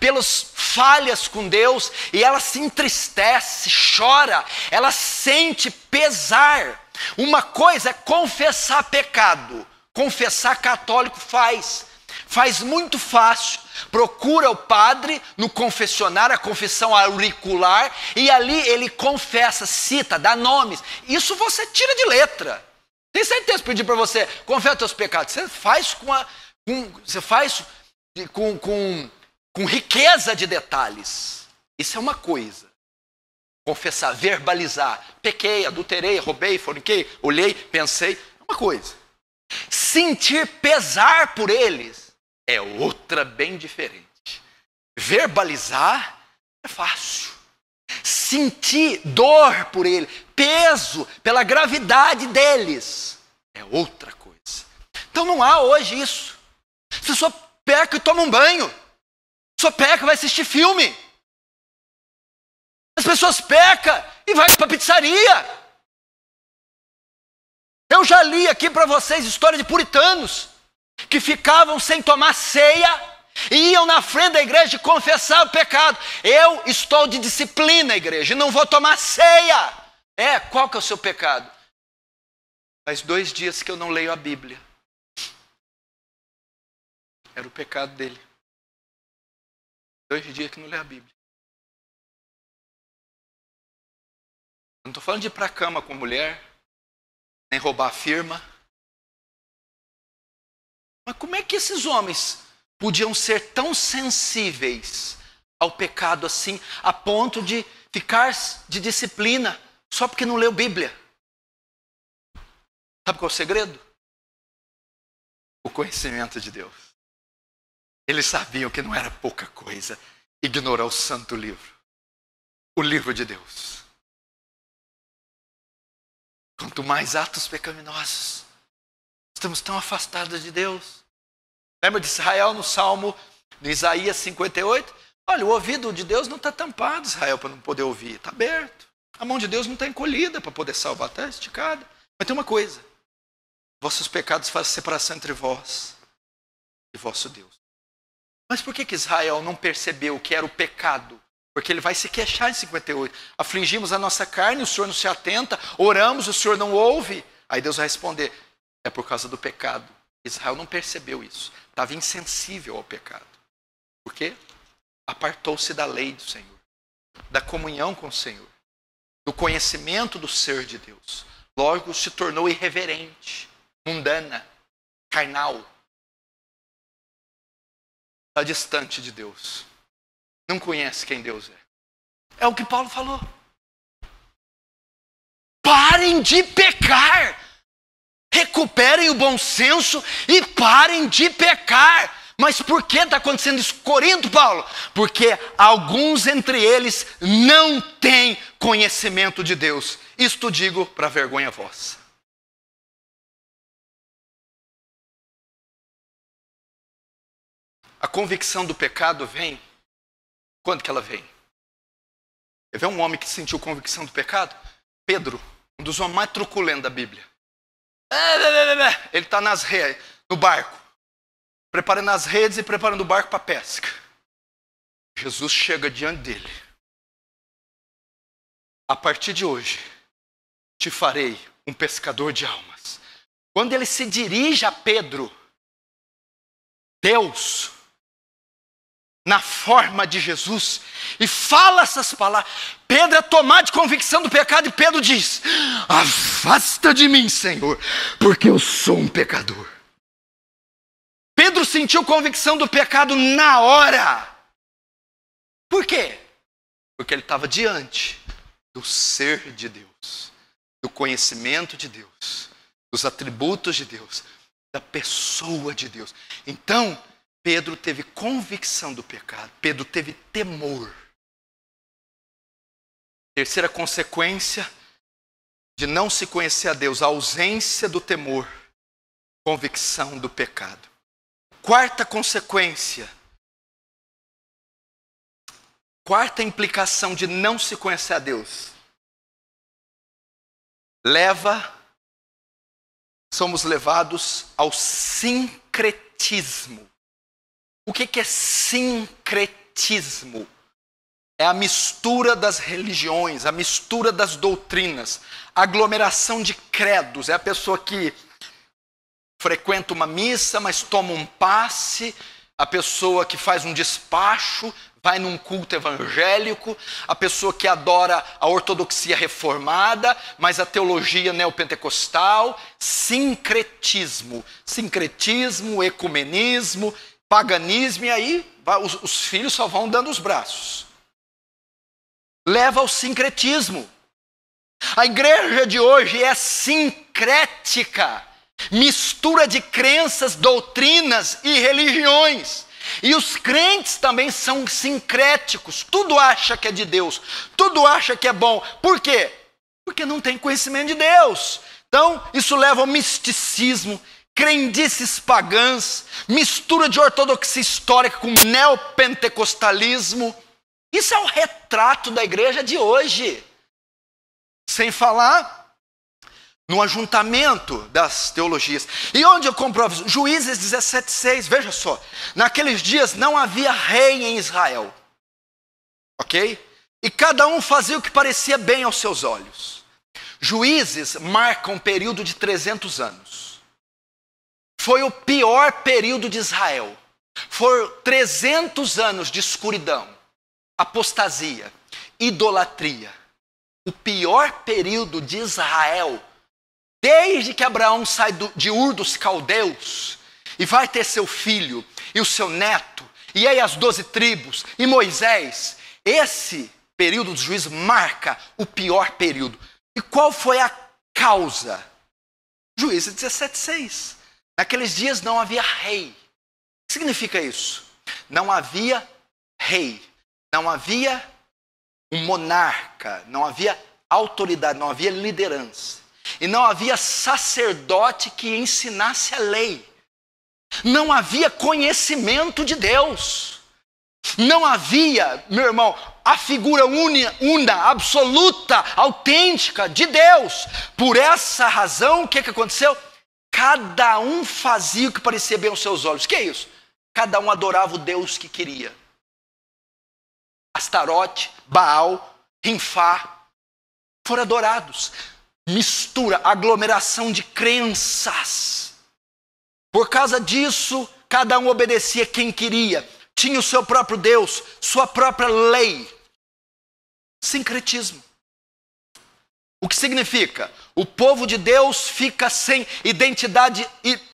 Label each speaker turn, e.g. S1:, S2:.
S1: pelas falhas com Deus e ela se entristece, chora, ela sente pesar. Uma coisa é confessar pecado, confessar católico faz, faz muito fácil. Procura o padre no confessionário, a confissão auricular, e ali ele confessa, cita, dá nomes. Isso você tira de letra. Tem certeza pedir para você, confessa os teus pecados. Você faz com a. Com, você faz com, com com riqueza de detalhes. Isso é uma coisa. Confessar, verbalizar, pequei, adulterei, roubei, forniquei, olhei, pensei, é uma coisa. Sentir pesar por eles é outra bem diferente. Verbalizar é fácil. Sentir dor por ele, peso pela gravidade deles, é outra coisa. Então não há hoje isso. A pessoa peca e toma um banho.
S2: Só peca, vai assistir filme. As pessoas pecam e vai
S1: para pizzaria. Eu já li aqui para vocês história de puritanos que ficavam sem tomar ceia e iam na frente da igreja confessar o pecado. Eu estou de disciplina, igreja, não vou tomar ceia. É, qual que é o seu pecado? Faz dois dias que eu não leio a Bíblia.
S2: Era o pecado dele dois dias que não lê a Bíblia. não estou falando de ir para a cama com mulher, nem roubar a firma.
S1: Mas como é que esses homens podiam ser tão sensíveis ao pecado assim, a ponto de ficar de disciplina só porque não leu Bíblia? Sabe qual é o segredo?
S2: O conhecimento de Deus. Eles sabiam que não era pouca coisa ignorar o santo livro, o livro de Deus. Quanto mais atos pecaminosos, estamos
S1: tão afastados de Deus. Lembra de Israel no Salmo de Isaías 58? Olha, o ouvido de Deus não está tampado, Israel, para não poder ouvir, está aberto. A mão de Deus não está encolhida para poder salvar, está esticada. Mas tem uma coisa: vossos pecados fazem separação entre vós e vosso Deus. Mas por que, que Israel não percebeu que era o pecado? Porque ele vai se queixar em 58. Afligimos a nossa carne, o Senhor não se atenta, oramos, o Senhor não ouve. Aí Deus vai responder: é por causa do pecado. Israel não percebeu isso. Estava insensível ao pecado. Por quê? Apartou-se da lei do Senhor, da comunhão com o Senhor, do conhecimento do ser de Deus. Logo se tornou irreverente, mundana,
S2: carnal está distante de Deus. Não conhece quem Deus é. É o que Paulo falou.
S1: Parem de pecar. Recuperem o bom senso e parem de pecar. Mas por que está acontecendo isso Corinto, Paulo? Porque alguns entre eles não têm conhecimento de Deus. Isto digo para vergonha vossa.
S2: convicção do pecado vem,
S1: quando que ela vem? Quer ver um homem que sentiu convicção do pecado? Pedro, um dos homens mais truculentos da Bíblia. É, é, é, ele está nas redes, no barco, preparando as redes e preparando o barco para a pesca.
S2: Jesus chega diante dele. A partir de hoje, te farei um pescador de almas. Quando ele se dirige a Pedro, Deus na
S1: forma de Jesus e fala essas palavras. Pedro é tomado de convicção do pecado e Pedro diz: Afasta de mim, Senhor, porque eu sou um pecador. Pedro sentiu convicção do pecado na hora. Por quê? Porque ele estava diante do ser de Deus, do conhecimento de Deus, dos atributos de Deus, da pessoa de Deus. Então, Pedro teve convicção do pecado, Pedro teve temor. Terceira consequência
S2: de não se conhecer a Deus, a ausência do temor, convicção do pecado. Quarta consequência, quarta implicação de não se conhecer a Deus, leva, somos levados
S1: ao sincretismo. O que, que é sincretismo? É a mistura das religiões, a mistura das doutrinas, a aglomeração de credos. É a pessoa que frequenta uma missa, mas toma um passe, a pessoa que faz um despacho, vai num culto evangélico, a pessoa que adora a ortodoxia reformada, mas a teologia neopentecostal, sincretismo. Sincretismo, ecumenismo, paganismo, e aí os, os filhos só vão dando os braços. Leva ao sincretismo. A igreja de hoje é sincrética mistura de crenças, doutrinas e religiões. E os crentes também são sincréticos, tudo acha que é de Deus, tudo acha que é bom. Por quê? Porque não tem conhecimento de Deus. Então, isso leva ao misticismo, crendices pagãs, mistura de ortodoxia histórica com neopentecostalismo. Isso é o retrato da igreja de hoje. Sem falar no ajuntamento das teologias. E onde eu comprovo? Juízes 17,6, veja só. Naqueles dias não havia rei em Israel. Ok? E cada um fazia o que parecia bem aos seus olhos. Juízes marca um período de 300 anos. Foi o pior período de Israel. Foram 300 anos de escuridão, apostasia, idolatria. O pior período de Israel, desde que Abraão sai de Ur dos Caldeus e vai ter seu filho e o seu neto, e aí as doze tribos e Moisés. Esse período do juiz marca o pior período. E qual foi a causa? Juízes 17,6. Naqueles dias não havia rei. O que significa isso? Não havia rei, não havia um monarca, não havia autoridade, não havia liderança. E não havia sacerdote que ensinasse a lei. Não havia conhecimento de Deus. Não havia, meu irmão, a figura unia, una, absoluta, autêntica de Deus. Por essa razão, o que, que aconteceu? Cada um fazia o que parecia bem aos seus olhos. Que é isso? Cada um adorava o Deus que queria. Astarote, Baal, Rinfá, foram adorados. Mistura, aglomeração de crenças. Por causa disso, cada um obedecia quem queria. Tinha o seu próprio Deus, sua própria lei. Sincretismo. O que significa? O povo de Deus fica sem identidade e